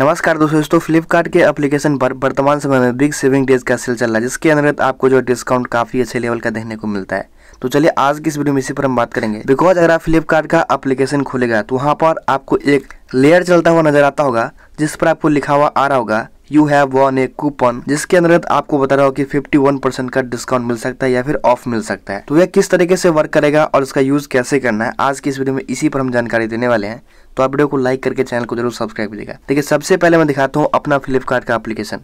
नमस्कार दोस्तों दोस्तों फ्लिपकार्ट के एप्लीकेशन पर वर्तमान समय में बिग सेविंग डेज का सेल चल रहा है जिसके अंतर्गत आपको जो डिस्काउंट काफ़ी अच्छे लेवल का देखने को मिलता है तो चलिए आज की इस वीडियो में इसी पर हम बात करेंगे बिकॉज अगर आप फ्लिपकार्ट का एप्लीकेशन खोलेगा तो वहाँ पर आपको एक लेयर चलता हुआ नजर आता होगा जिस पर आपको लिखा हुआ आ रहा होगा you have won a coupon जिसके अंतर्गत आपको बता रहा हो कि 51 परसेंट का डिस्काउंट मिल सकता है या फिर ऑफ मिल सकता है तो यह किस तरीके से वर्क करेगा और इसका यूज कैसे करना है आज की इस वीडियो में इसी पर हम जानकारी देने वाले हैं तो आप वीडियो को लाइक करके चैनल को जरूर सब्सक्राइब करेगा देखिए सबसे पहले मैं दिखाता हूँ अपना फ्लिपकार्ट का एप्लीकेशन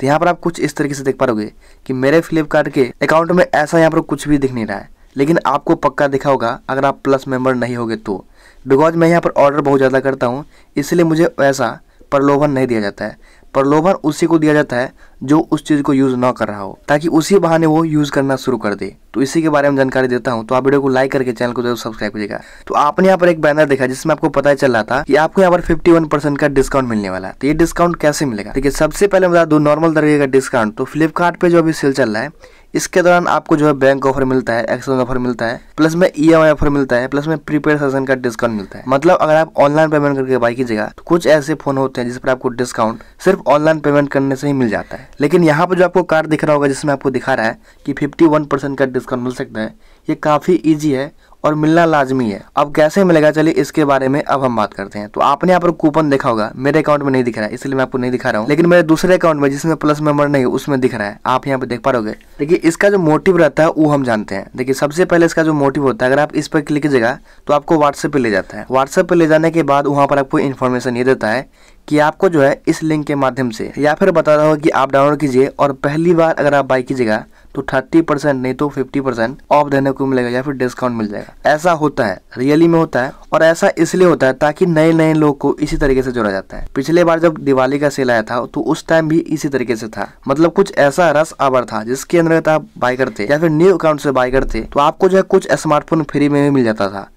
तो यहाँ पर आप कुछ इस तरीके से देख पाओगे कि मेरे फ्लिपकार्ट के अकाउंट में ऐसा यहाँ पर कुछ भी दिख नहीं रहा है लेकिन आपको पक्का दिखा होगा अगर आप प्लस मेंबर नहीं होगे तो बिकॉज मैं यहाँ पर ऑर्डर बहुत ज़्यादा करता हूँ इसलिए मुझे वैसा प्रलोभन नहीं दिया जाता है प्रलोभन उसी को दिया जाता है जो उस चीज़ को यूज़ ना कर रहा हो ताकि उसी बहाने वो यूज़ करना शुरू कर दे तो इसी के बारे में जानकारी देता हूँ तो आप वीडियो को लाइक करके चैनल को जरूर सब्सक्राइब कीजिएगा तो आपने यहाँ पर एक बैनर देखा जिसमें आपको पता चल रहा था कि आपको यहाँ पर वन परसेंट का डिस्काउंट मिलने वाला है तो ये डिस्काउंट कैसे मिलेगा देखिए सबसे पहले बता दो नॉर्मल तरीके का डिस्काउंट तो फ्लिपकार्ट जो अभी सेल चल रहा है इसके दौरान आपको जो है बैंक ऑफर मिलता है एक्सचेंज ऑफर मिलता है प्लस में ई e ऑफर मिलता है प्लस में प्रीपेड सेशन का डिस्काउंट मिलता है मतलब अगर आप ऑनलाइन पेमेंट करके बाई कीजिएगा तो कुछ ऐसे फोन होते हैं जिस पर आपको डिस्काउंट सिर्फ ऑनलाइन पेमेंट करने से ही मिल जाता है लेकिन यहाँ पर जो आपको कार्ड दिख रहा होगा जिसमें आपको दिखा रहा है कि 51 परसेंट का डिस्काउंट मिल सकता है ये काफ़ी ईजी है और मिलना लाजमी है अब कैसे मिलेगा चलिए इसके बारे में अब हम बात करते हैं तो आपने यहाँ पर कूपन देखा होगा मेरे अकाउंट में नहीं दिख रहा है इसलिए मैं आपको नहीं दिखा रहा हूँ लेकिन मेरे दूसरे अकाउंट में जिसमें प्लस मेंबर नहीं है उसमें दिख रहा है आप यहाँ पर देख पा रहे देखिए इसका जो मोटिव रहता है वो हम जानते हैं देखिए सबसे पहले इसका जो मोटिव होता है अगर आप इस पर क्लिक कीजिएगा तो आपको व्हाट्सएप पर ले जाता है व्हाट्सएप पर ले जाने के बाद वहाँ पर आपको इन्फॉर्मेशन ये देता है कि आपको जो है इस लिंक के माध्यम से या फिर बता रहा हूँ कि आप डाउनलोड कीजिए और पहली बार अगर आप बाई कीजिएगा तो 30 परसेंट नहीं तो 50 परसेंट ऑफ देने को मिलेगा या फिर डिस्काउंट मिल जाएगा ऐसा होता है रियली में होता है और ऐसा इसलिए होता है ताकि नए नए लोग को इसी तरीके से जोड़ा जाता है पिछले बार जब दिवाली का सेल आया था तो उस टाइम भी इसी तरीके से था मतलब कुछ ऐसा रस आवर था जिसके अंदर आप बाय करते या फिर न्यू अकाउंट से बाय करते तो आपको जो है कुछ स्मार्टफोन फ्री में भी मिल जाता था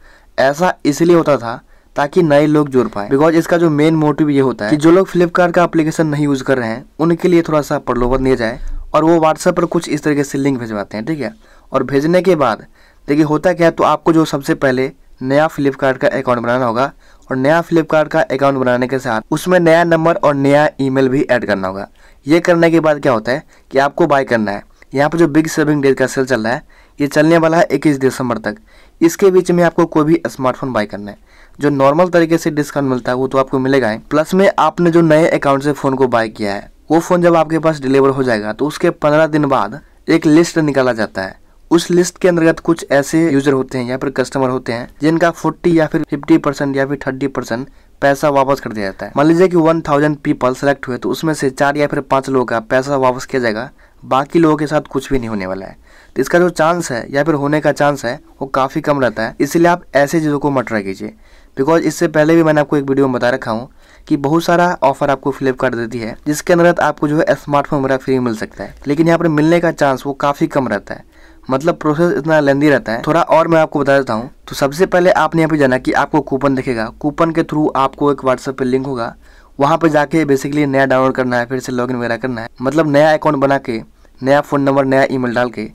ऐसा इसलिए होता था ताकि नए लोग जुड़ पाए बिकॉज इसका जो मेन मोटिव ये होता है कि जो लोग फ्लिपकार्ट का एप्लीकेशन नहीं यूज कर रहे हैं उनके लिए थोड़ा सा प्रलोभन दिया जाए और वो व्हाट्सएप पर कुछ इस तरीके से लिंक भेजवाते हैं ठीक है और भेजने के बाद देखिए होता क्या है तो आपको जो सबसे पहले नया फ्लिपकार्ट का अकाउंट बनाना होगा और नया फ्लिपकार्ट का अकाउंट बनाने के साथ उसमें नया नंबर और नया ईमेल भी ऐड करना होगा ये करने के बाद क्या होता है कि आपको बाय करना है यहाँ पर जो बिग सेविंग डेज का सेल चल रहा है ये चलने वाला है इक्कीस दिसंबर तक इसके बीच में आपको कोई भी स्मार्टफोन बाय करना है जो नॉर्मल तरीके से डिस्काउंट मिलता है वो तो आपको मिलेगा ही प्लस में आपने जो नए अकाउंट से फ़ोन को बाय किया है वो फ़ोन जब आपके पास डिलीवर हो जाएगा तो उसके पंद्रह दिन बाद एक लिस्ट निकाला जाता है उस लिस्ट के अंतर्गत कुछ ऐसे यूजर होते हैं या फिर कस्टमर होते हैं जिनका फोर्टी या फिर फिफ्टी परसेंट या फिर थर्टी परसेंट पैसा वापस कर दिया जाता है मान लीजिए कि वन थाउजेंड पीपल सेलेक्ट हुए तो उसमें से चार या फिर पांच लोगों का पैसा वापस किया जाएगा बाकी लोगों के साथ कुछ भी नहीं होने वाला है तो इसका जो चांस है या फिर होने का चांस है वो काफ़ी कम रहता है इसलिए आप ऐसे चीज़ों को मत ट्राई कीजिए बिकॉज इससे पहले भी मैंने आपको एक वीडियो में बता रखा हूँ कि बहुत सारा ऑफर आपको फ्लिपकार्ट देती है जिसके अंतर्गत आपको जो है स्मार्टफोन वगैरह फ्री मिल सकता है लेकिन यहाँ पर मिलने का चांस वो काफ़ी कम रहता है मतलब प्रोसेस इतना लेंदी रहता है थोड़ा और मैं आपको बता देता हूँ तो सबसे पहले आपने यहाँ पे जाना कि आपको कूपन दिखेगा कूपन के थ्रू आपको एक व्हाट्सएप पर लिंक होगा वहाँ पर जाके बेसिकली नया डाउनलोड करना है फिर से लॉगिन वगैरह करना है मतलब नया अकाउंट बना के नया फ़ोन नंबर नया ईमेल डाल के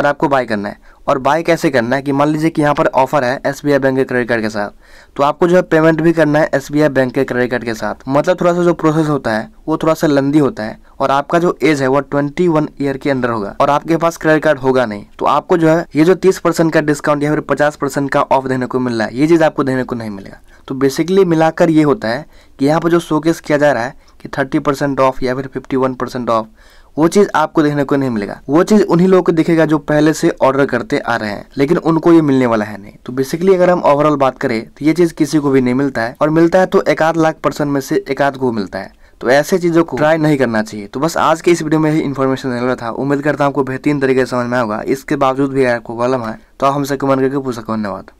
और आपको बाय करना है और बाय कैसे करना है कि मान लीजिए कि यहाँ पर ऑफर है एस बैंक के क्रेडिट कार्ड के साथ तो आपको जो है पेमेंट भी करना है एस बैंक के क्रेडिट कार्ड के साथ मतलब थोड़ा सा जो प्रोसेस होता है वो थोड़ा सा लंदी होता है और आपका जो एज है वो ट्वेंटी वन ईयर के अंदर होगा और आपके पास क्रेडिट कार्ड होगा नहीं तो आपको जो है ये जो तीस परसेंट का डिस्काउंट या फिर पचास परसेंट का ऑफ देने को मिल रहा है ये चीज़ आपको देने को नहीं मिलेगा तो बेसिकली मिलाकर ये होता है कि यहाँ पर जो शोकेस किया जा रहा है कि थर्टी परसेंट ऑफ या फिर फिफ्टी वन परसेंट ऑफ वो चीज आपको देखने को नहीं मिलेगा वो चीज उन्हीं लोगों को दिखेगा जो पहले से ऑर्डर करते आ रहे हैं लेकिन उनको ये मिलने वाला है नहीं तो बेसिकली अगर हम ओवरऑल बात करें तो ये चीज किसी को भी नहीं मिलता है और मिलता है तो एक आध लाख पर्सन में से एक आध को मिलता है तो ऐसे चीज़ों को ट्राई नहीं करना चाहिए तो बस आज के इस वीडियो में ही इन्फॉर्मेशन देना था उम्मीद करता हूँ आपको बेहतरीन तरीके से समझ में होगा इसके बावजूद भी आपको गलम है तो आप हमसे कमेंट करके पूछ सको धन्यवाद